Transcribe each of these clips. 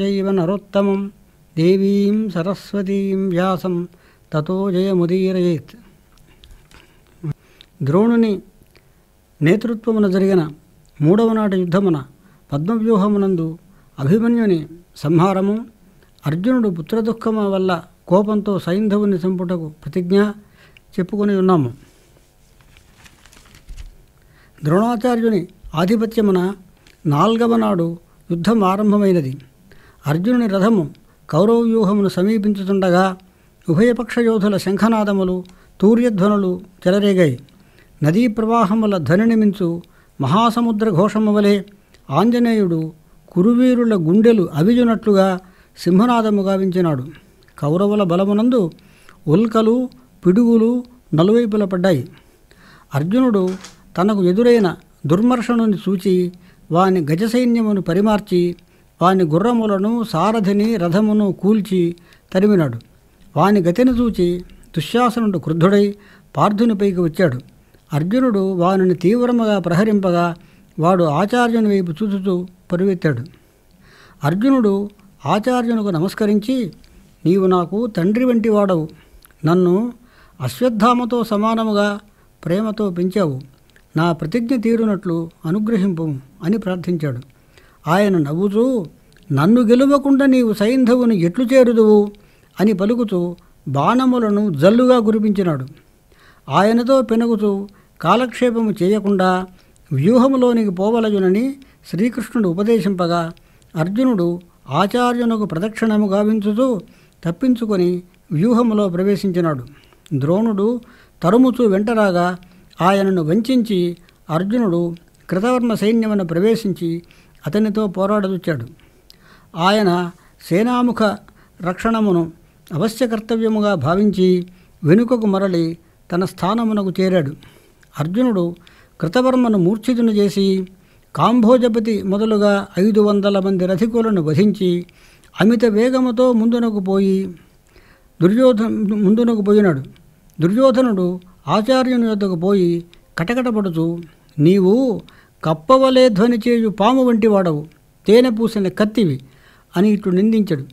చైవ నరోత్తమం దేవీం సరస్వతీం వ్యాసం తతో జయముదీరేత్ ద్రోణుని నేతృత్వమున జరిగిన మూడవ నాటి యుద్ధమున పద్మవ్యూహమునందు అభిమన్యుని సంహారము అర్జునుడు పుత్రదుఃఖము వల్ల కోపంతో సైంధవుని చంపుటకు ప్రతిజ్ఞ చెప్పుకొని ఉన్నాము ద్రోణాచార్యుని ఆధిపత్యమున నాల్గవ నాడు యుద్ధం ఆరంభమైనది అర్జునుని రథము కౌరవ వ్యూహమును సమీపించుతుండగా ఉభయపక్ష యోధుల శంఖనాదములు తూర్యధ్వనులు చెలరేగాయి నదీ ప్రవాహముల ధ్వనిని మించు మహాసముద్ర ఘోషము వలె ఆంజనేయుడు కురువీరుల గుండెలు అవిజునట్లుగా సింహనాదము గావించినాడు కౌరవుల బలమునందు ఉల్కలు పిడుగులు నలువైపుల పడ్డాయి అర్జునుడు తనకు ఎదురైన దుర్మర్షణుని చూచి వాని గజసైన్యమును పరిమార్చి వాని గుర్రములను సారథిని రథమును కూల్చి తరిమినాడు వాని గతిని చూచి దుశ్శాసనుడు క్రుద్ధుడై పార్థునిపైకి వచ్చాడు అర్జునుడు వానిని తీవ్రముగా ప్రహరింపగా వాడు ఆచార్యుని వైపు చూచుతూ పరువెత్తాడు అర్జునుడు ఆచార్యునకు నమస్కరించి నీవు నాకు తండ్రి వంటి వాడవు నన్ను అశ్వత్థామతో సమానముగా ప్రేమతో పెంచావు నా ప్రతిజ్ఞ తీరునట్లు అనుగ్రహింపు అని ప్రార్థించాడు ఆయన నవ్వుతూ నన్ను గెలువకుండా నీవు సైంధవుని ఎట్లు చేరుదువు అని పలుకుతూ బాణములను జల్లుగా గురిపించినాడు ఆయనతో పెనుగుతూ కాలక్షేపము చేయకుండా వ్యూహంలోనికి పోవలజునని శ్రీకృష్ణుడు ఉపదేశింపగా అర్జునుడు ఆచార్యునకు ప్రదక్షిణము గావించుతూ తప్పించుకొని వ్యూహములో ప్రవేశించినాడు ద్రోణుడు తరుముచూ వెంటరాగా ఆయనను వంచి అర్జునుడు కృతవర్మ సైన్యమును ప్రవేశించి అతనితో పోరాడదొచ్చాడు ఆయన సేనాముఖ రక్షణమును అవశ్య కర్తవ్యముగా భావించి వెనుకకు మరలి తన స్థానమునకు చేరాడు అర్జునుడు కృతవర్మను మూర్ఛితును చేసి కాంభోజపతి మొదలుగా ఐదు వందల మంది రథికులను వధించి అమిత వేగముతో ముందునకు పోయి దుర్యోధ ముందునకు పోయినాడు దుర్యోధనుడు ఆచార్యుని వద్దకు పోయి కటకటపడుతూ నీవు కప్పవలే ధ్వనిచేయు పాము వంటి వాడవు తేనె పూసిన కత్తివి అని ఇటు నిందించడు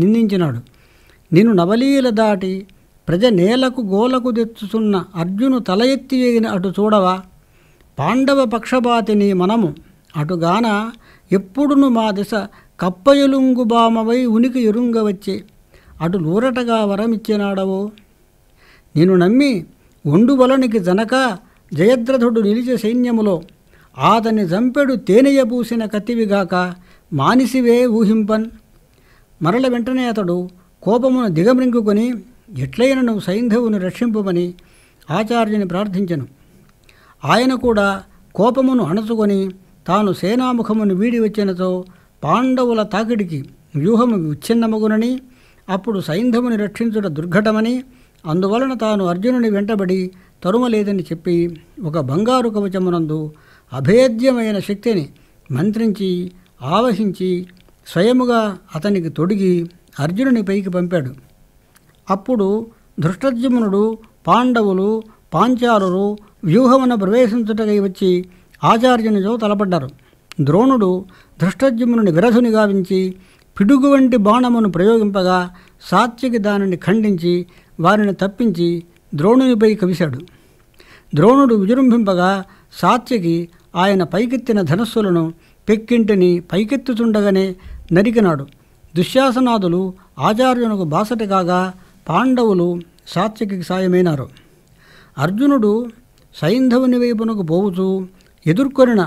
నిందించినాడు నిన్ను నవలీల దాటి ప్రజ నేలకు గోలకు తెచ్చుతున్న అర్జును తల ఎత్తి వేగిన అటు చూడవా పాండవ పక్షపాతిని మనము అటుగాన ఎప్పుడును మా దిశ కప్పయలుంగు బామవై ఉనికి ఎరుంగవచ్చే అటు నూరటగా వరమిచ్చినాడవో నేను నమ్మి ఒండు వలనికి జనక జయద్రథుడు నిలిచే సైన్యములో ఆదని జంపెడు పూసిన కత్తివిగాక మానిసివే ఊహింపన్ మరల వెంటనే అతడు కోపమును దిగమృంగుకొని ఎట్లయినా నువ్వు సైంధవుని రక్షింపుమని ఆచార్యుని ప్రార్థించను ఆయన కూడా కోపమును అణచుకొని తాను సేనాముఖమును వీడి వచ్చినతో పాండవుల తాకిడికి వ్యూహము విచ్ఛిన్నమగునని అప్పుడు సైంధవుని రక్షించుట దుర్ఘటమని అందువలన తాను అర్జునుని వెంటబడి తరుమలేదని చెప్పి ఒక బంగారు కవచమునందు అభేద్యమైన శక్తిని మంత్రించి ఆవహించి స్వయముగా అతనికి తొడిగి అర్జునుని పైకి పంపాడు అప్పుడు ధృష్టద్యుమ్నుడు పాండవులు పాంచాలులు వ్యూహమున ప్రవేశించుటకై వచ్చి ఆచార్యునితో తలపడ్డారు ద్రోణుడు ధృష్టద్యుమ్నుని విరధుని గావించి పిడుగు వంటి బాణమును ప్రయోగింపగా సాత్విక దానిని ఖండించి వారిని తప్పించి ద్రోణునిపై కవిశాడు ద్రోణుడు విజృంభింపగా సాత్యకి ఆయన పైకెత్తిన ధనస్సులను పెక్కింటిని పైకెత్తుచుండగానే నరికినాడు దుశ్శాసనాథులు ఆచార్యునకు బాసటి కాగా పాండవులు సాత్వికి సాయమైనారు అర్జునుడు సైంధవుని వైపునకు పోవుతూ ఎదుర్కొనిన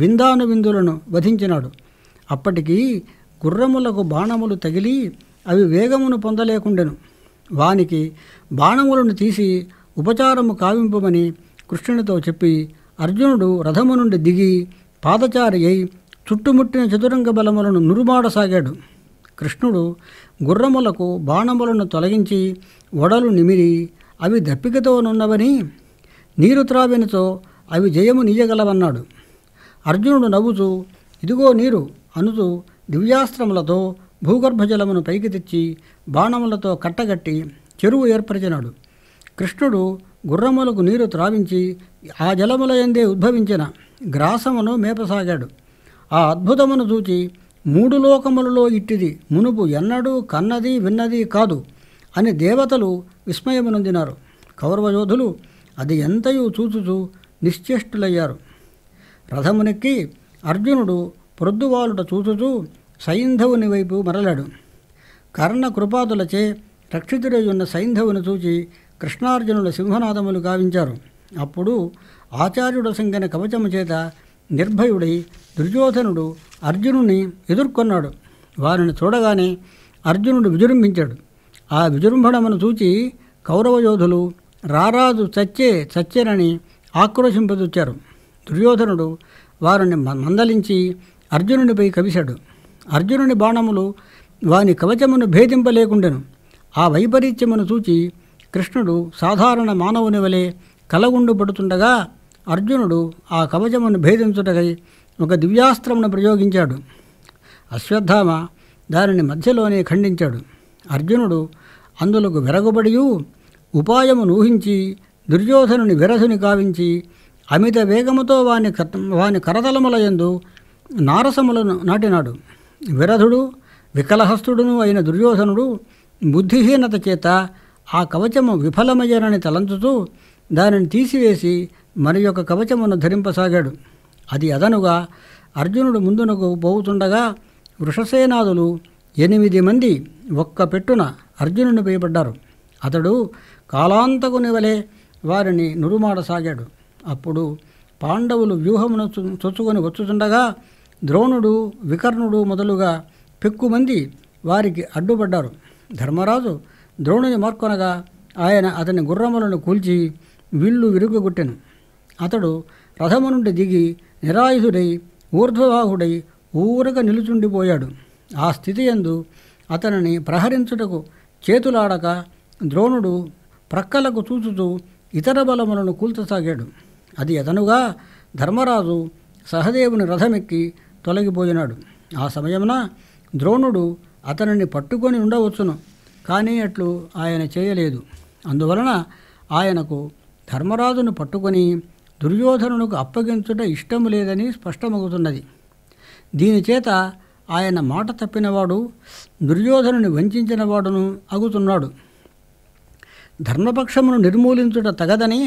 విందాను విందులను వధించినాడు అప్పటికి గుర్రములకు బాణములు తగిలి అవి వేగమును పొందలేకుండెను వానికి బాణములను తీసి ఉపచారము కావింపమని కృష్ణునితో చెప్పి అర్జునుడు రథము నుండి దిగి పాదచారి అయి చుట్టుముట్టిన చతురంగ బలములను నురుమాడసాగాడు కృష్ణుడు గుర్రములకు బాణములను తొలగించి వడలు నిమిరి అవి దప్పికతోనున్నవని నీరు త్రావినతో అవి జయము నీయగలవన్నాడు అర్జునుడు నవ్వుతూ ఇదిగో నీరు అనుతూ దివ్యాస్త్రములతో భూగర్భజలమును పైకి తెచ్చి బాణములతో కట్టగట్టి చెరువు ఏర్పరిచినాడు కృష్ణుడు గుర్రములకు నీరు త్రావించి ఆ జలములయందే ఉద్భవించిన గ్రాసమును మేపసాగాడు ఆ అద్భుతమును చూచి మూడు లోకములలో ఇట్టిది మునుపు ఎన్నడూ కన్నది విన్నది కాదు అని దేవతలు విస్మయమునందినారు కౌరవయోధులు అది ఎంతయూ చూచుచూ నిశ్చేష్టులయ్యారు రథమునెక్కి అర్జునుడు ప్రొద్దువాలుట చూచుచూ సైంధవుని వైపు మరలాడు కర్ణ కృపాదులచే రక్షితుడై ఉన్న సైంధవుని చూచి కృష్ణార్జునుల సింహనాదములు గావించారు అప్పుడు ఆచార్యుడు సంగన కవచము చేత నిర్భయుడై దుర్యోధనుడు అర్జునుని ఎదుర్కొన్నాడు వారిని చూడగానే అర్జునుడు విజృంభించాడు ఆ విజృంభణమును చూచి కౌరవయోధులు రారాజు చచ్చే చచ్చేనని ఆక్రోశింపదొచ్చారు దుర్యోధనుడు వారిని మందలించి అర్జునుడిపై కవిశాడు అర్జునుని బాణములు వాని కవచమును భేదింపలేకుండెను ఆ వైపరీత్యమును చూచి కృష్ణుడు సాధారణ మానవుని వలె కలగుండు పడుతుండగా అర్జునుడు ఆ కవచమును భేదించుటకై ఒక దివ్యాస్త్రమును ప్రయోగించాడు అశ్వత్థామ దానిని మధ్యలోనే ఖండించాడు అర్జునుడు అందులకు విరగబడి ఉపాయమును ఊహించి దుర్యోధనుని విరసుని కావించి అమిత వేగముతో వాని వాని కరతలములయందు నారసములను నాటినాడు విరధుడు వికలహస్తుడును అయిన దుర్యోధనుడు బుద్ధిహీనత చేత ఆ కవచము విఫలమయ్యనని తలంచుతూ దానిని తీసివేసి మరి యొక్క కవచమును ధరింపసాగాడు అది అదనుగా అర్జునుడు ముందునకు పోవుతుండగా వృషసేనాదులు ఎనిమిది మంది ఒక్క పెట్టున అర్జునుని వేయబడ్డారు అతడు కాలాంతకుని వలె వారిని నురుమాడసాగాడు అప్పుడు పాండవులు వ్యూహమును చొచ్చుకొని వచ్చుతుండగా ద్రోణుడు వికర్ణుడు మొదలుగా పెక్కుమంది వారికి అడ్డుపడ్డారు ధర్మరాజు ద్రోణుని మార్కొనగా ఆయన అతని గుర్రములను కూల్చి విల్లు విరుగుగొట్టెను అతడు రథము నుండి దిగి నిరాయుధుడై ఊర్ధ్వవాహుడై ఊరక నిలుచుండిపోయాడు ఆ స్థితి ఎందు అతనిని ప్రహరించుటకు చేతులాడక ద్రోణుడు ప్రక్కలకు చూచుతూ ఇతర బలములను కూల్చసాగాడు అది అతనుగా ధర్మరాజు సహదేవుని రథమెక్కి తొలగిపోయినాడు ఆ సమయమున ద్రోణుడు అతనిని పట్టుకొని ఉండవచ్చును కానీ అట్లు ఆయన చేయలేదు అందువలన ఆయనకు ధర్మరాజును పట్టుకొని దుర్యోధనునకు అప్పగించుట ఇష్టము లేదని స్పష్టమవుతున్నది దీనిచేత ఆయన మాట తప్పినవాడు దుర్యోధనుని వంచినవాడును అగుతున్నాడు ధర్మపక్షమును నిర్మూలించుట తగదని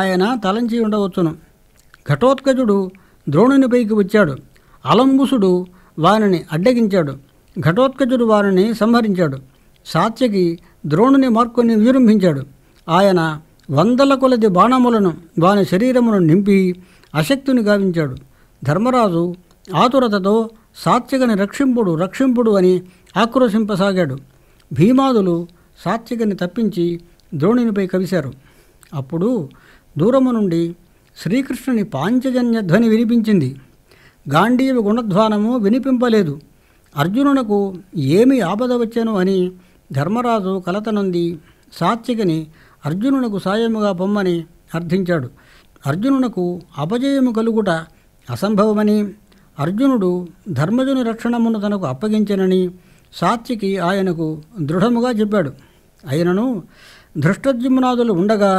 ఆయన తలంచి ఉండవచ్చును ఘటోత్కజుడు పైకి వచ్చాడు అలంబుసుడు వారిని అడ్డగించాడు ఘటోత్కజుడు వారిని సంహరించాడు సాత్యకి ద్రోణుని మార్కుని విజృంభించాడు ఆయన వందల కొలది బాణములను వాని శరీరమును నింపి అశక్తుని గావించాడు ధర్మరాజు ఆతురతతో సాత్యకని రక్షింపుడు రక్షింపుడు అని ఆక్రోశింపసాగాడు భీమాదులు సాత్యకని తప్పించి ద్రోణునిపై కవిశారు అప్పుడు దూరము నుండి శ్రీకృష్ణుని పాంచజన్య ధ్వని వినిపించింది గాంధీవి గుణధ్వానము వినిపింపలేదు అర్జునునకు ఏమి ఆపద వచ్చాను అని ధర్మరాజు కలత నుండి సాత్వికని అర్జునునకు సాయముగా పొమ్మని అర్థించాడు అర్జునునకు అపజయము కలుగుట అసంభవమని అర్జునుడు ధర్మజుని రక్షణమును తనకు అప్పగించనని సాత్వికి ఆయనకు దృఢముగా చెప్పాడు అయినను ధృష్టజుమ్నాదులు ఉండగా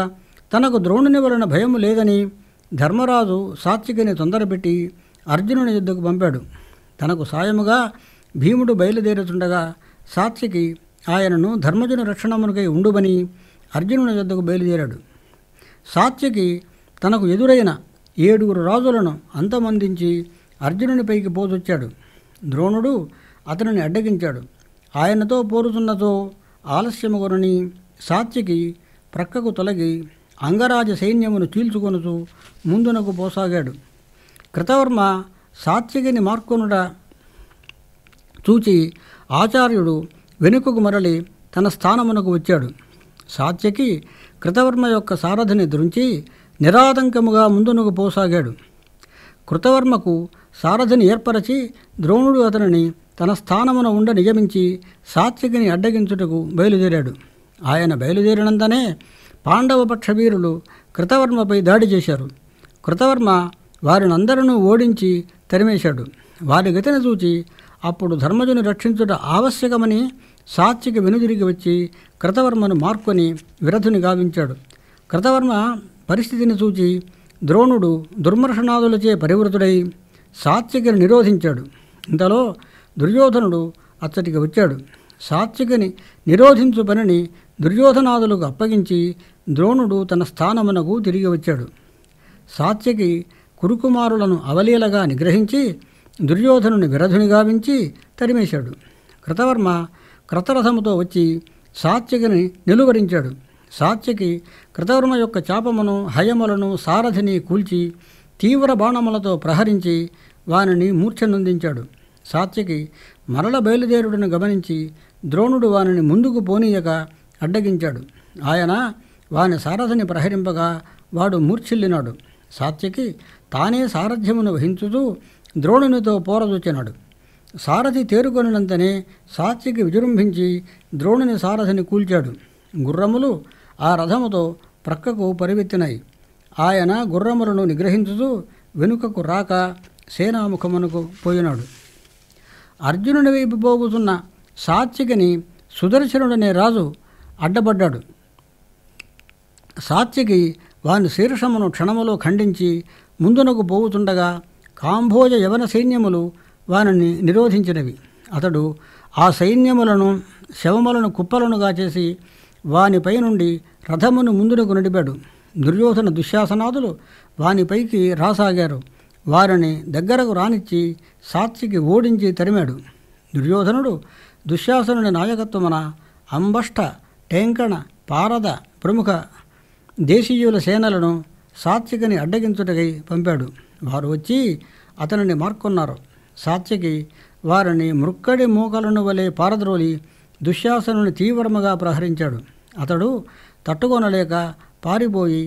తనకు ద్రోణుని వలన భయము లేదని ధర్మరాజు సాత్వికిని తొందరపెట్టి అర్జునుని యుద్ధకు పంపాడు తనకు సాయముగా భీముడు బయలుదేరుతుండగా సాత్వికి ఆయనను ధర్మజుని రక్షణమునకై ఉండుమని అర్జునుని యొద్దకు బయలుదేరాడు సాత్యకి తనకు ఎదురైన ఏడుగురు రాజులను అంతమందించి అర్జునునిపైకి పోతొచ్చాడు ద్రోణుడు అతనిని అడ్డగించాడు ఆయనతో పోరుతున్నతో ఆలస్యముగునని సాత్యకి ప్రక్కకు తొలగి అంగరాజ సైన్యమును చీల్చుకొనుచు ముందునకు పోసాగాడు కృతవర్మ సాత్యకిని మార్కొనుట చూచి ఆచార్యుడు వెనుకకు మరలి తన స్థానమునకు వచ్చాడు సాత్యకి కృతవర్మ యొక్క సారథిని దురించి నిరాతంకముగా ముందునకు పోసాగాడు కృతవర్మకు సారథిని ఏర్పరచి ద్రోణుడు అతనిని తన స్థానమున ఉండ నియమించి సాత్యకిని అడ్డగించుటకు బయలుదేరాడు ఆయన బయలుదేరినంతనే పక్ష వీరులు కృతవర్మపై దాడి చేశారు కృతవర్మ వారినందరినూ ఓడించి తరిమేశాడు వారి గతిని చూచి అప్పుడు ధర్మజుని రక్షించుట ఆవశ్యకమని సాత్విక వెనుదిరిగి వచ్చి కృతవర్మను మార్కొని విరధుని గావించాడు కృతవర్మ పరిస్థితిని చూచి ద్రోణుడు దుర్మర్షణాదులచే పరివృతుడై సాత్వికని నిరోధించాడు ఇంతలో దుర్యోధనుడు అచ్చటికి వచ్చాడు సాత్వికని నిరోధించు పనిని దుర్యోధనాదులకు అప్పగించి ద్రోణుడు తన స్థానమునకు తిరిగి వచ్చాడు సాత్వికి కురుకుమారులను అవలీలగా నిగ్రహించి దుర్యోధనుని విరధుని గావించి తరిమేశాడు కృతవర్మ క్రతరథముతో వచ్చి సాత్యకిని నిలువరించాడు సాత్యకి కృతవర్మ యొక్క చాపమును హయములను సారథిని కూల్చి తీవ్ర బాణములతో ప్రహరించి వానిని మూర్ఛనందించాడు సాత్యకి మరల బయలుదేరుడిని గమనించి ద్రోణుడు వానిని ముందుకు పోనీయక అడ్డగించాడు ఆయన వాని సారథిని ప్రహరింపగా వాడు మూర్ఛిల్లినాడు సాత్యకి తానే సారథ్యమును వహించుతూ ద్రోణునితో పోరదూచినాడు సారథి తేరుకొనినంతనే సాత్వికి విజృంభించి ద్రోణుని సారథిని కూల్చాడు గుర్రములు ఆ రథముతో ప్రక్కకు పరివెత్తినాయి ఆయన గుర్రములను నిగ్రహించుతూ వెనుకకు రాక సేనాముఖమునకు పోయినాడు అర్జునుని వైపు పోగుతున్న సాత్వికిని సుదర్శనుడనే రాజు అడ్డబడ్డాడు సాత్వికి వాని శీర్షమును క్షణములో ఖండించి ముందునకు పోగుతుండగా కాంభోజ యవన సైన్యములు వానిని నిరోధించినవి అతడు ఆ సైన్యములను శవములను కుప్పలనుగా చేసి వానిపై నుండి రథమును ముందునకు నడిపాడు దుర్యోధన దుశ్శాసనాదులు వానిపైకి రాసాగారు వారిని దగ్గరకు రానిచ్చి సాత్సికి ఓడించి తరిమాడు దుర్యోధనుడు దుశ్శాసనుడి నాయకత్వమున అంబష్ట టేంకణ పారద ప్రముఖ దేశీయుల సేనలను సాత్వికని అడ్డగించుటకై పంపాడు వారు వచ్చి అతనిని మార్కొన్నారు సాత్యకి వారిని మృక్కడి మూకలను వలె పారద్రోలి దుశ్శాసనుని తీవ్రముగా ప్రహరించాడు అతడు తట్టుకొనలేక పారిపోయి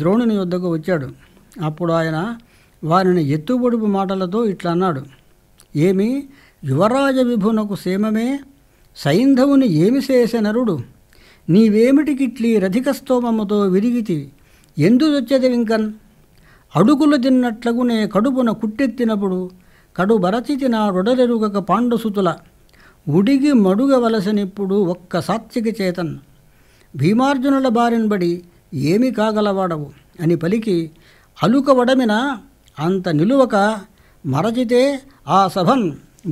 ద్రోణుని వద్దకు వచ్చాడు అప్పుడు ఆయన వారిని ఎత్తుబొడుపు మాటలతో ఇట్లా అన్నాడు ఏమి యువరాజ విభునకు సేమమే సైంధవుని ఏమి చేసెనరుడు నీవేమిటికిట్లీ రధిక స్తోమముతో విరిగితి ఎందు వచ్చేది వింకన్ అడుగులు తిన్నట్లగునే కడుపున కుట్టెత్తినప్పుడు కడు బరచితి నా రొడలెరుగక పాండుసుతుల ఉడిగి మడుగవలసనిప్పుడు ఒక్క సాత్విక చేతన్ భీమార్జునుల బారినబడి ఏమి కాగలవాడవు అని పలికి అలుక వడమిన అంత నిలువక మరచితే ఆ సభన్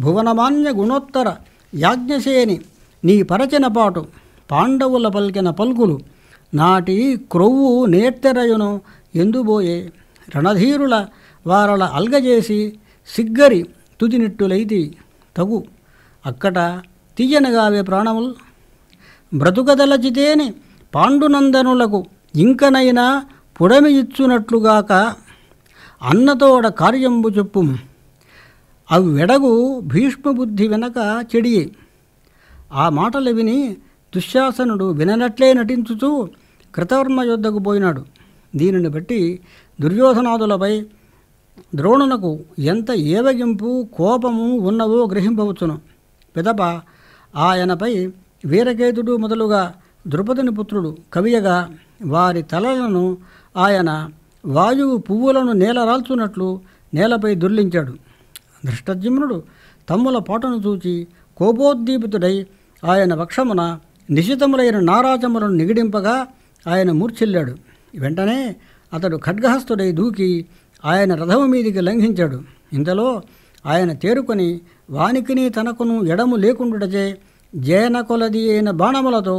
భువనమాన్య గుణోత్తర యాజ్ఞశేని నీ పరచిన పాటు పాండవుల పలికిన పలుకులు నాటి క్రొవ్వు నేర్తెరయును ఎందుబోయే రణధీరుల వారల అల్గజేసి సిగ్గరి తుదినిట్టులైతి తగు అక్కట తీయనగావే ప్రాణములు బ్రతుకదలచితేని పాండునందనులకు ఇంకనైనా పుడమి ఇచ్చునట్లుగాక అన్నతోడ కార్యంబు చెప్పు అవి వెడగు భీష్మబుద్ధి వెనక చెడియే ఆ మాటలు విని దుశ్శాసనుడు విననట్లే నటించుతూ కృతవర్మ యుద్ధకు పోయినాడు దీనిని బట్టి దుర్యోధనాదులపై ద్రోణునకు ఎంత ఏవగింపు కోపము ఉన్నవో గ్రహింపవచ్చును పిదప ఆయనపై వీరకేతుడు మొదలుగా ద్రుపదని పుత్రుడు కవియగా వారి తలలను ఆయన వాయువు పువ్వులను నేలరాల్చున్నట్లు నేలపై దుర్లించాడు ధృష్టజిమ్నుడు తమ్ముల పాటను చూచి కోపోద్దీపితుడై ఆయన వక్షమున నిశితములైన నారాచములను నిగిడింపగా ఆయన మూర్చెల్లాడు వెంటనే అతడు ఖడ్గహస్తుడై దూకి ఆయన రథము మీదికి లంఘించాడు ఇంతలో ఆయన తేరుకొని వానికిని తనకును ఎడము లేకుండుటచే జయనకొలది కొలది అయిన బాణములతో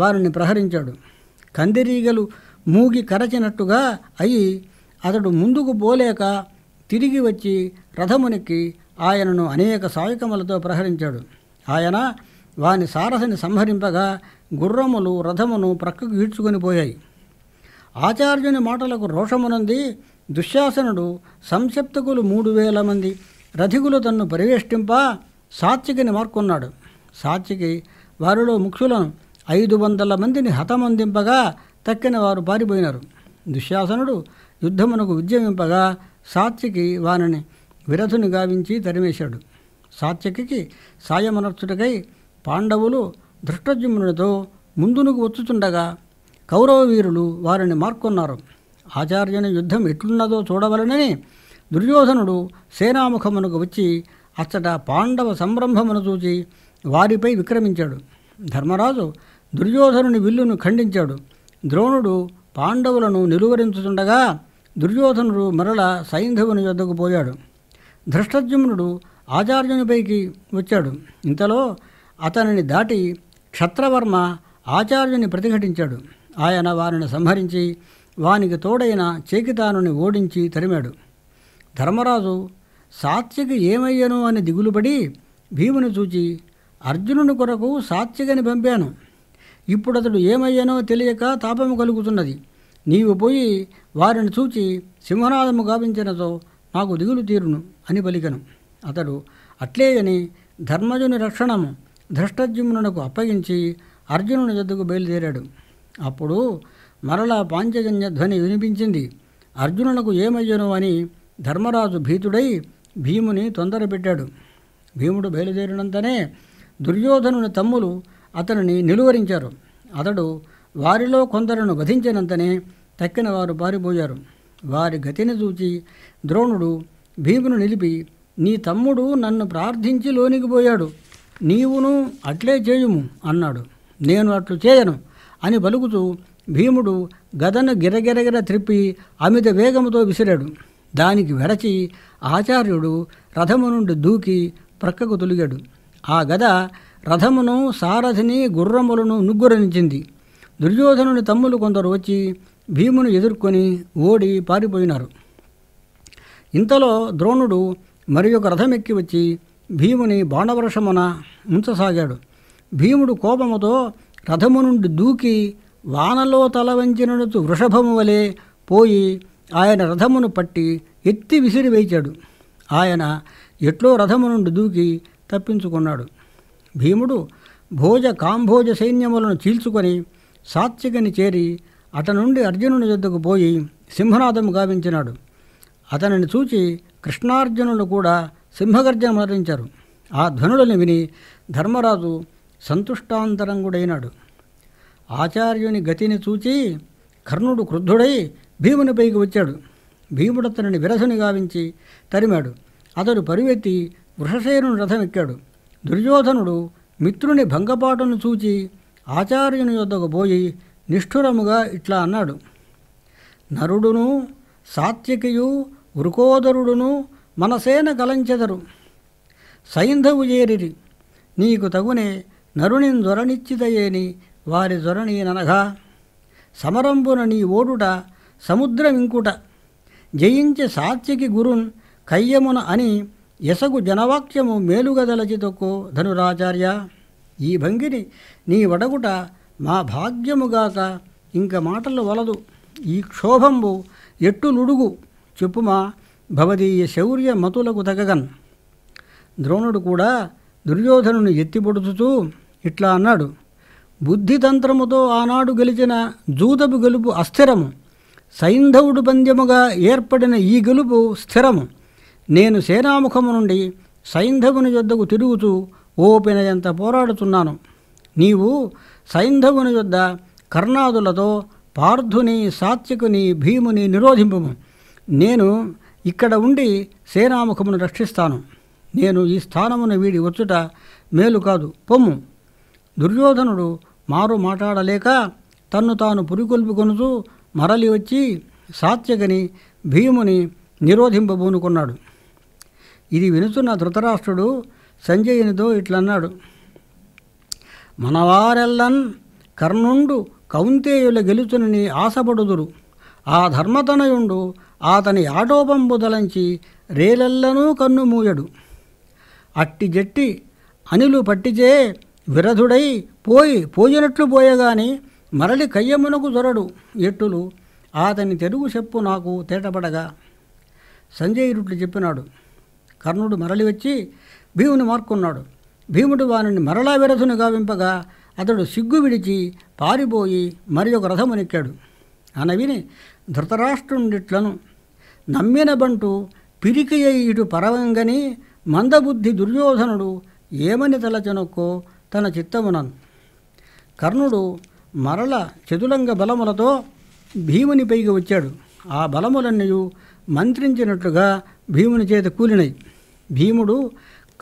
వారిని ప్రహరించాడు కందిరీగలు మూగి కరచినట్టుగా అయి అతడు ముందుకు పోలేక తిరిగి వచ్చి రథమునికి ఆయనను అనేక సాయకములతో ప్రహరించాడు ఆయన వాని సారసిని సంహరింపగా గుర్రములు రథమును ప్రక్కకు ఈడ్చుకొని పోయాయి ఆచార్యుని మాటలకు రోషమునంది దుశ్శాసనుడు సంక్షిప్తకులు మూడు వేల మంది రథికులు తన్ను పరివేష్టింప సాత్వికిని మార్కొన్నాడు సాత్వికి వారిలో ముఖ్యులను ఐదు వందల మందిని హతమందింపగా తక్కిన వారు పారిపోయినారు దుశ్శాసనుడు యుద్ధమునకు ఉద్యమింపగా సాత్వికి వారిని విరథుని గావించి తరిమేశాడు సాత్వికి సాయమనర్చుటకై పాండవులు ధృష్టజుమ్నునితో ముందునుకు వచ్చుచుండగా కౌరవ వీరులు వారిని మార్కొన్నారు ఆచార్యుని యుద్ధం ఎట్లున్నదో చూడవలనని దుర్యోధనుడు సేనాముఖమునకు వచ్చి అచ్చట పాండవ సంరంభమును చూచి వారిపై విక్రమించాడు ధర్మరాజు దుర్యోధనుని విల్లును ఖండించాడు ద్రోణుడు పాండవులను నిలువరించుతుండగా దుర్యోధనుడు మరల సైంధవుని యొద్దకు పోయాడు ధృష్టజుమ్నుడు ఆచార్యునిపైకి వచ్చాడు ఇంతలో అతనిని దాటి క్షత్రవర్మ ఆచార్యుని ప్రతిఘటించాడు ఆయన వారిని సంహరించి వానికి తోడైన చేకితానుని ఓడించి తరిమాడు ధర్మరాజు సాత్యకి ఏమయ్యను అని దిగులుపడి భీముని చూచి అర్జునుని కొరకు సాత్యకని పంపాను ఇప్పుడు అతడు ఏమయ్యానో తెలియక తాపము కలుగుతున్నది నీవు పోయి వారిని చూచి సింహనాదము గావించినతో నాకు దిగులు తీరును అని పలికను అతడు అట్లే అని ధర్మజుని రక్షణము ధృష్టజ్యుమునకు అప్పగించి అర్జునుని జద్దుకు బయలుదేరాడు అప్పుడు మరలా పాంచజన్య ధ్వని వినిపించింది అర్జునునకు ఏమయ్యను అని ధర్మరాజు భీతుడై భీముని తొందర పెట్టాడు భీముడు బయలుదేరినంతనే దుర్యోధనుని తమ్ములు అతనిని నిలువరించారు అతడు వారిలో కొందరును వధించినంతనే తక్కిన వారు పారిపోయారు వారి గతిని చూచి ద్రోణుడు భీమును నిలిపి నీ తమ్ముడు నన్ను ప్రార్థించి లోనికి పోయాడు నీవును అట్లే చేయుము అన్నాడు నేను అట్లు చేయను అని పలుకుతూ భీముడు గదను గిరగిరగిర త్రిప్పి అమిత వేగముతో విసిరాడు దానికి వెడచి ఆచార్యుడు రథము నుండి దూకి ప్రక్కకు తొలిగాడు ఆ గద రథమును సారథిని గుర్రములను నుగ్గురనించింది దుర్యోధనుని తమ్ములు కొందరు వచ్చి భీమును ఎదుర్కొని ఓడి పారిపోయినారు ఇంతలో ద్రోణుడు మరి ఒక రథమెక్కి వచ్చి భీముని బాణవర్షమున ఉంచసాగాడు భీముడు కోపముతో రథము నుండి దూకి వానలో తల తలవంచినడు వృషభము వలె పోయి ఆయన రథమును పట్టి ఎత్తి విసిరి వేచాడు ఆయన ఎట్లో రథము నుండి దూకి తప్పించుకున్నాడు భీముడు భోజ కాంభోజ సైన్యములను చీల్చుకొని సాత్వికని చేరి అతని నుండి అర్జునుని యొద్దకు పోయి సింహనాథము గావించినాడు అతనిని చూచి కృష్ణార్జునులు కూడా సింహగర్జన మరణించారు ఆ ధ్వనులను విని ధర్మరాజు సంతుష్టాంతరంగుడైనాడు ఆచార్యుని గతిని చూచి కర్ణుడు క్రుద్ధుడై భీమునిపైకి వచ్చాడు భీముడు అతనిని విరసని గావించి తరిమాడు అతడు పరువెత్తి వృషశేరుని రథమెక్కాడు దుర్యోధనుడు మిత్రుని భంగపాటును చూచి ఆచార్యుని యొద్దకు పోయి నిష్ఠురముగా ఇట్లా అన్నాడు నరుడును సాత్వికయు వృకోదరుడును మనసేన కలంచెదరు సైంధవు చేరిరి నీకు తగునే నరుని జొరనిచ్చిదయేని వారి ననగా సమరంబున నీ ఓడుట సముద్రమింకుట జయించే సాత్యకి గురున్ కయ్యమున అని ఎసగు జనవాక్యము మేలుగదలచితకు ధనురాచార్య ఈ భంగిని నీ వడగుట మా భాగ్యముగాక ఇంక మాటలు వలదు ఈ క్షోభంబు ఎట్టులుడుగు చెప్పుమా భవదీయ శౌర్య మతులకు తగగన్ ద్రోణుడు కూడా దుర్యోధనుని ఎత్తిపొడుచుతూ ఇట్లా అన్నాడు బుద్ధితంత్రముతో ఆనాడు గెలిచిన జూదపు గెలుపు అస్థిరము సైంధవుడు పంద్యముగా ఏర్పడిన ఈ గెలుపు స్థిరము నేను సేనాముఖము నుండి సైంధవుని యొద్దకు తిరుగుతూ ఓపెనయంత పోరాడుతున్నాను నీవు సైంధవుని యొద్ద కర్ణాదులతో పార్థుని సాత్వికుని భీముని నిరోధింపు నేను ఇక్కడ ఉండి సేనాముఖమును రక్షిస్తాను నేను ఈ స్థానమును వీడి వచ్చుట మేలు కాదు పొమ్ము దుర్యోధనుడు మారు మాట్లాడలేక తన్ను తాను పురికొల్పుకొనుచు మరలి వచ్చి సాత్యకని భీముని నిరోధింపబూనుకున్నాడు ఇది వినుచున్న ధృతరాష్ట్రుడు సంజయునితో ఇట్లన్నాడు మనవారెల్లన్ కర్ణుండు కౌంతేయుల గెలుచునని ఆశపడుదురు ఆ ధర్మతనయుండు ఆతని ఆటోపంబుదలంచి రేలెల్లనూ కన్నుమూయడు అట్టి జట్టి అనిలు పట్టిచే విరధుడై పోయి పోయినట్లు పోయగాని మరలి కయ్యమునకు దొరడు ఎట్టులు అతని తెలుగు చెప్పు నాకు తేటపడగా రుట్లు చెప్పినాడు కర్ణుడు మరలి వచ్చి భీముని మార్కున్నాడు భీముడు వాని మరలా విరధుని గావింపగా అతడు సిగ్గు విడిచి పారిపోయి మరి ఒక రథమునెక్కాడు అనవిని ధృతరాష్ట్రుండిట్లను బంటు పిరికి ఇటు పరవంగని మందబుద్ధి దుర్యోధనుడు ఏమని తలచనొక్కో తన చిత్తమునన్ కర్ణుడు మరల చదులంగ బలములతో భీముని పైకి వచ్చాడు ఆ బలములన్నీ మంత్రించినట్లుగా భీముని చేత కూలినాయి భీముడు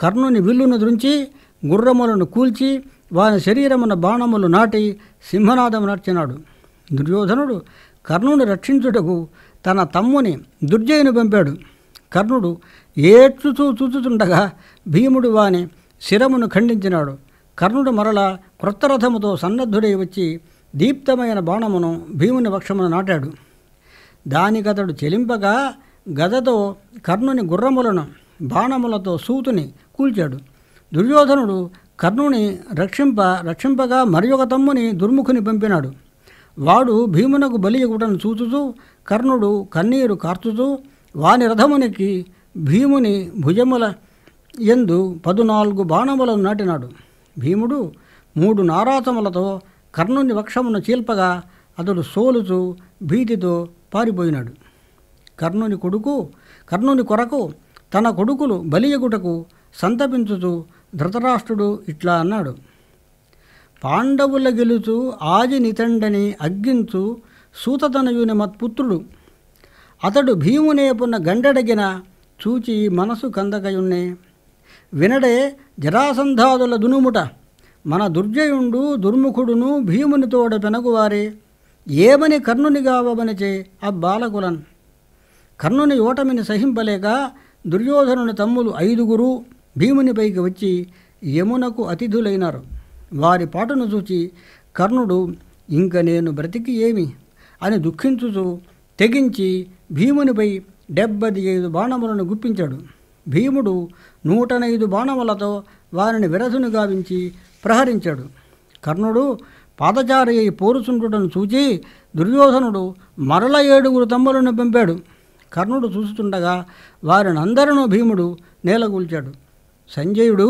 కర్ణుని విల్లును దృంచి గుర్రములను కూల్చి వాని శరీరమున బాణములు నాటి సింహనాదము నడిచినాడు దుర్యోధనుడు కర్ణుని రక్షించుటకు తన తమ్ముని దుర్జయును పంపాడు కర్ణుడు ఏడ్చుచూ చూచుతుండగా భీముడు వాని శిరమును ఖండించినాడు కర్ణుడు మరల కృత్రథముతో సన్నద్ధుడై వచ్చి దీప్తమైన బాణమును భీముని వక్షమున నాటాడు. దానికతడు చెలింపగా గదతో కర్ణుని గుర్రములను బాణములతో సూతుని కూల్చాడు. దుర్యోధనుడు కర్ణుని రక్షింప రక్షింపగా మర్యగ దమ్ముని దుర్ముఖని పంపినాడు. వాడు భీమునకు బలియుగటను చూచుదు కర్ణుడు కన్నీరు కార్తుదు వాణి రథమునికి భీముని భుజముల యందు 14 బాణములను నాటినాడు. భీముడు మూడు నారాతములతో కర్ణుని వక్షమును చీల్పగా అతడు సోలుచు భీతితో పారిపోయినాడు కర్ణుని కొడుకు కర్ణుని కొరకు తన కొడుకులు బలియగుటకు సంతపించుచు ధృతరాష్ట్రుడు ఇట్లా అన్నాడు పాండవుల గెలుచు ఆజి నితండని అగ్గించు సూతతనయుని మత్పుత్రుడు అతడు భీమునేపున్న గండడగిన చూచి మనసు కందకయున్నే వినడే జరాసంధాదుల దునుముట మన దుర్జయుండు దుర్ముఖుడును భీముని తోడ పెనగువారే ఏమని కర్ణునిగావమనిచే అబ్బాలకులన్ కర్ణుని ఓటమిని సహింపలేక దుర్యోధనుని తమ్ములు ఐదుగురు భీమునిపైకి వచ్చి యమునకు అతిథులైనారు వారి పాటను చూచి కర్ణుడు ఇంక నేను బ్రతికి ఏమి అని దుఃఖించుచు తెగించి భీమునిపై డెబ్బది ఐదు బాణములను గుప్పించాడు భీముడు నూటనైదు బాణములతో వారిని విరసును గావించి ప్రహరించాడు కర్ణుడు పాదచారి అయి పోరుచుండుటను చూచి దుర్యోధనుడు మరల ఏడుగురు తమ్ములను పంపాడు కర్ణుడు చూస్తుండగా వారిని అందరినూ భీముడు నేలగూల్చాడు సంజయుడు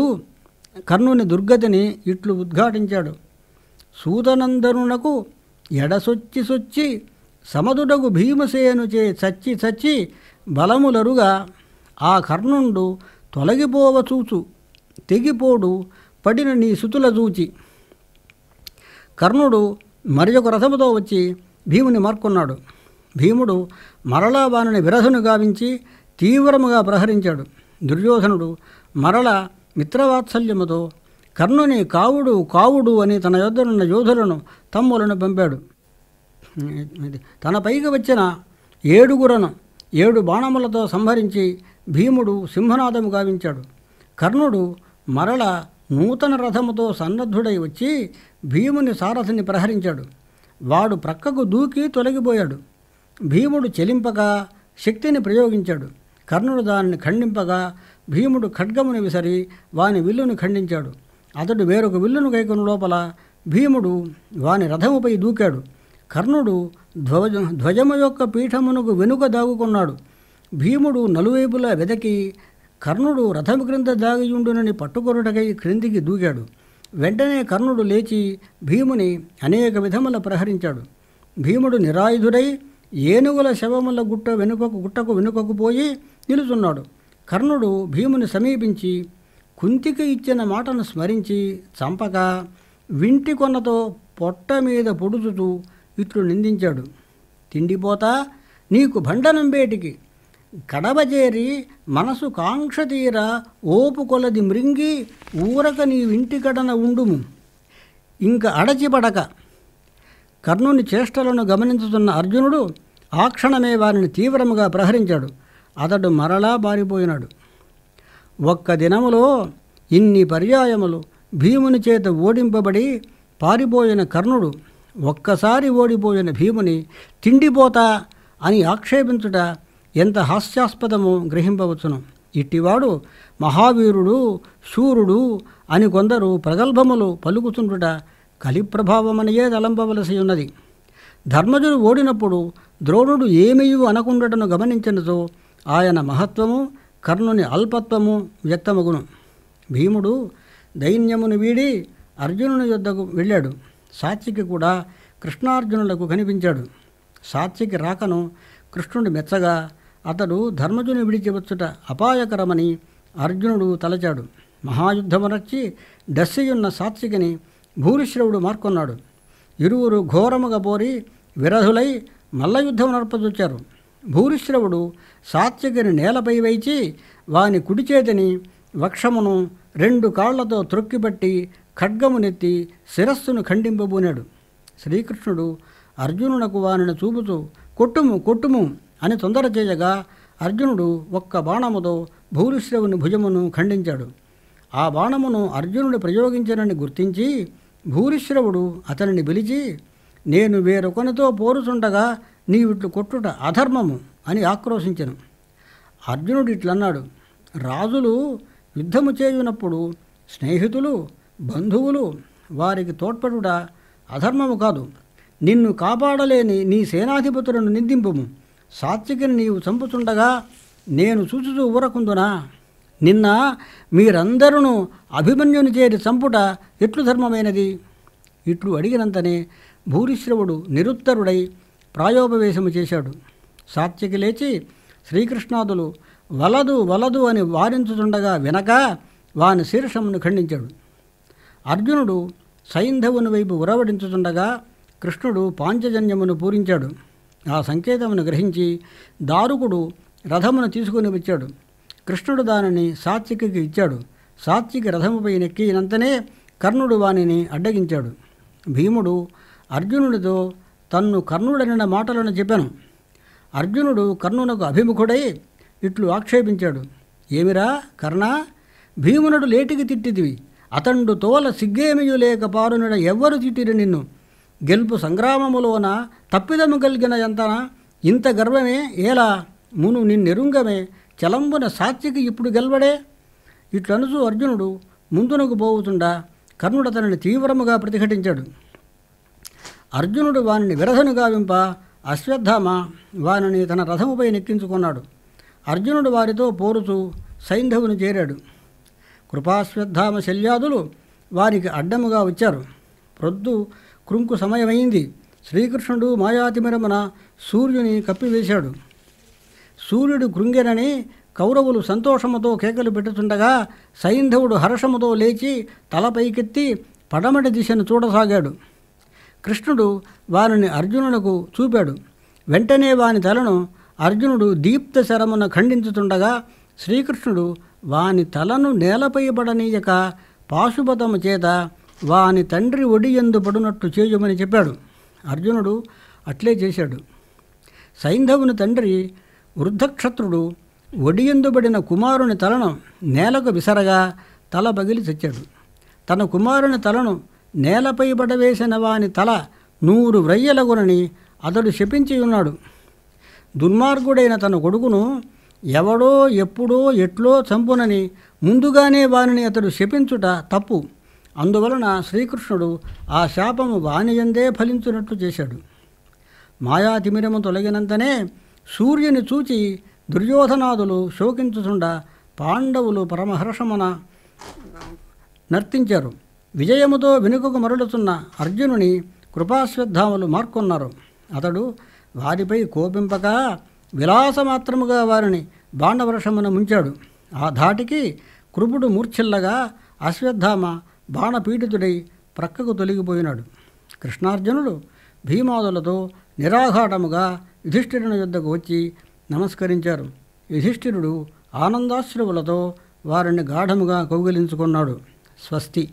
కర్ణుని దుర్గతిని ఇట్లు ఉద్ఘాటించాడు సూతనందరునకు ఎడసొచ్చి సొచ్చి సమదుడగు భీమసేను చే చచ్చి చచ్చి బలములరుగా ఆ కర్ణుండు తొలగిపోవ చూచు తెగిపోడు పడిన నీ సుతుల చూచి కర్ణుడు మరి ఒక రథముతో వచ్చి భీముని మార్కొన్నాడు భీముడు మరలా వాని విరసును గావించి తీవ్రముగా ప్రహరించాడు దుర్యోధనుడు మరల మిత్రవాత్సల్యముతో కర్ణుని కావుడు కావుడు అని తన యొద్దనున్న యోధులను తమ్ములను పంపాడు తన పైకి వచ్చిన ఏడుగురను ఏడు బాణములతో సంహరించి భీముడు సింహనాదము గావించాడు కర్ణుడు మరల నూతన రథముతో సన్నద్ధుడై వచ్చి భీముని సారథిని ప్రహరించాడు వాడు ప్రక్కకు దూకి తొలగిపోయాడు భీముడు చెలింపగా శక్తిని ప్రయోగించాడు కర్ణుడు దానిని ఖండింపగా భీముడు ఖడ్గమును విసరి వాని విల్లును ఖండించాడు అతడు వేరొక విల్లును గైకున్న లోపల భీముడు వాని రథముపై దూకాడు కర్ణుడు ధ్వజ ధ్వజము యొక్క పీఠమునకు వెనుక దాగుకున్నాడు భీముడు నలువైపులా వెదకి కర్ణుడు రథం క్రింద దాగియుండునని పట్టుకొరుటకై క్రిందికి దూకాడు వెంటనే కర్ణుడు లేచి భీముని అనేక విధముల ప్రహరించాడు భీముడు నిరాయుధుడై ఏనుగుల శవముల గుట్ట వెనుకకు గుట్టకు వెనుకకు పోయి నిలుచున్నాడు కర్ణుడు భీముని సమీపించి కుంతికి ఇచ్చిన మాటను స్మరించి చంపక వింటి కొన్నతో పొట్ట మీద పొడుచుతూ ఇట్లు నిందించాడు తిండిపోతా నీకు భండనం బేటికి కడవజేరి మనసు కాంక్ష ఓపు ఓపుకొలది మృంగి ఊరక నీ కడన ఉండుము ఇంక అడచిపడక కర్ణుని చేష్టలను గమనించుతున్న అర్జునుడు ఆ క్షణమే వారిని తీవ్రముగా ప్రహరించాడు అతడు మరలా పారిపోయినాడు ఒక్క దినములో ఇన్ని పర్యాయములు భీముని చేత ఓడింపబడి పారిపోయిన కర్ణుడు ఒక్కసారి ఓడిపోయిన భీముని తిండిపోతా అని ఆక్షేపించుట ఎంత హాస్యాస్పదము గ్రహింపవచ్చును ఇట్టివాడు మహావీరుడు శూరుడు అని కొందరు ప్రగల్భములు పలుకుతుండుట కలిప్రభావమనియే తలంపవలసి ఉన్నది ధర్మజుడు ఓడినప్పుడు ద్రోణుడు ఏమయూ అనకుండటను గమనించినతో ఆయన మహత్వము కర్ణుని అల్పత్వము వ్యక్తమగును భీముడు దైన్యమును వీడి అర్జునుని యుద్ధకు వెళ్ళాడు సాత్వికి కూడా కృష్ణార్జునులకు కనిపించాడు సాత్వికి రాకను కృష్ణుడు మెచ్చగా అతడు ధర్మజుని విడిచివచ్చుట అపాయకరమని అర్జునుడు తలచాడు మహాయుద్ధమునర్చి డస్సియున్న సాత్వికిని భూరిశ్రవుడు మార్కొన్నాడు ఇరువురు ఘోరముగా పోరి విరధులై మల్లయుద్ధం నడపదొచ్చారు భూరిశ్రవుడు సాత్వికిని నేలపై వేచి వాని కుడిచేతిని వక్షమును రెండు కాళ్లతో త్రొక్కిపట్టి ఖడ్గమునెత్తి శిరస్సును ఖండింపబూనాడు శ్రీకృష్ణుడు అర్జునునకు వానిని చూపుతూ కొట్టుము కొట్టుము అని తొందర చేయగా అర్జునుడు ఒక్క బాణముతో భూరిశ్రవుని భుజమును ఖండించాడు ఆ బాణమును అర్జునుడు ప్రయోగించనని గుర్తించి భూరిశ్రవుడు అతనిని పిలిచి నేను వేరొకనితో పోరుచుండగా నీవిట్లు కొట్టుట అధర్మము అని ఆక్రోశించను అర్జునుడు ఇట్లన్నాడు రాజులు యుద్ధము చేయునప్పుడు స్నేహితులు బంధువులు వారికి తోడ్పడుట అధర్మము కాదు నిన్ను కాపాడలేని నీ సేనాధిపతులను నిందింపుము సాత్వికిని నీవు చంపుతుండగా నేను చూచుచూ ఊరకుందునా నిన్న మీరందరూ అభిమన్యుని చేరి చంపుట ఎట్లు ధర్మమైనది ఇట్లు అడిగినంతనే భూరిశ్రవుడు నిరుత్తరుడై ప్రాయోపవేశము చేశాడు సాత్వికి లేచి శ్రీకృష్ణాదులు వలదు వలదు అని వారించుతుండగా వినక వాని శీర్షమును ఖండించాడు అర్జునుడు సైంధవుని వైపు ఉరవడించుతుండగా కృష్ణుడు పాంచజన్యమును పూరించాడు ఆ సంకేతమును గ్రహించి దారుకుడు రథమును తీసుకుని వచ్చాడు కృష్ణుడు దానిని సాత్వికకి ఇచ్చాడు సాత్విక రథముపై నెక్కినంతనే కర్ణుడు వానిని అడ్డగించాడు భీముడు అర్జునుడితో తన్ను కర్ణుడనిన మాటలను చెప్పాను అర్జునుడు కర్ణునకు అభిముఖుడై ఇట్లు ఆక్షేపించాడు ఏమిరా కర్ణ భీమునుడు లేటికి తిట్టిదివి అతండు తోల సిగ్గేమియు లేక పారునుడ ఎవ్వరు తిట్టిరి నిన్ను గెలుపు సంగ్రామములోన తప్పిదము కలిగిన ఎంతన ఇంత గర్వమే ఏలా మును నిన్నెరుంగమే చలంబున సాక్షికి ఇప్పుడు గెలవడే ఇట్లనుసు అర్జునుడు ముందునకు పోవుతుండా కర్ణుడు అతనిని తీవ్రముగా ప్రతిఘటించాడు అర్జునుడు వానిని విరధనుగా గావింప అశ్వత్థామ వానిని తన రథముపై నెక్కించుకున్నాడు అర్జునుడు వారితో పోరుచూ సైంధవుని చేరాడు కృపాశ్వత్థామ శల్యాదులు వారికి అడ్డముగా వచ్చారు ప్రొద్దు క్రుంకు సమయమైంది శ్రీకృష్ణుడు మాయాతిమిరమున సూర్యుని కప్పివేశాడు సూర్యుడు కృంగెనని కౌరవులు సంతోషముతో కేకలు పెట్టుతుండగా సైంధవుడు హర్షముతో లేచి తలపైకెత్తి పడమటి దిశను చూడసాగాడు కృష్ణుడు వారిని అర్జునులకు చూపాడు వెంటనే వాని తలను అర్జునుడు దీప్త శరమున ఖండించుతుండగా శ్రీకృష్ణుడు వాని తలను నేలపై పడనీయక పాశుపతము చేత వాని తండ్రి ఒడి ఎందు పడునట్టు చేయమని చెప్పాడు అర్జునుడు అట్లే చేశాడు సైంధవుని తండ్రి వృద్ధక్షత్రుడు ఒడియందుబడిన కుమారుని తలను నేలకు విసరగా తల బగిలి చచ్చాడు తన కుమారుని తలను నేలపై పడవేసిన వాని తల నూరు వ్రయ్యలగునని అతడు శపించి ఉన్నాడు దుర్మార్గుడైన తన కొడుకును ఎవడో ఎప్పుడో ఎట్లో చంపునని ముందుగానే వానిని అతడు శపించుట తప్పు అందువలన శ్రీకృష్ణుడు ఆ శాపము వానియందే ఫలించున్నట్టు చేశాడు మాయా తిమిరము తొలగినంతనే సూర్యుని చూచి దుర్యోధనాదులు శోకించుచుండ పాండవులు పరమహర్షమున నర్తించారు విజయముతో వెనుకకు మరలుతున్న అర్జునుని కృపాశ్వద్ధాములు మార్కొన్నారు అతడు వారిపై కోపింపక విలాసమాత్రముగా వారిని బాండవర్షమున ముంచాడు ఆ ధాటికి కృపుడు మూర్ఛిల్లగా అశ్వత్థామ బాణపీడితుడై ప్రక్కకు తొలగిపోయినాడు కృష్ణార్జునుడు భీమాదులతో నిరాఘాటముగా యుధిష్ఠిరుని యుద్ధకు వచ్చి నమస్కరించారు యుధిష్ఠిరుడు ఆనందాశ్రువులతో వారిని గాఢముగా కౌగిలించుకున్నాడు స్వస్తి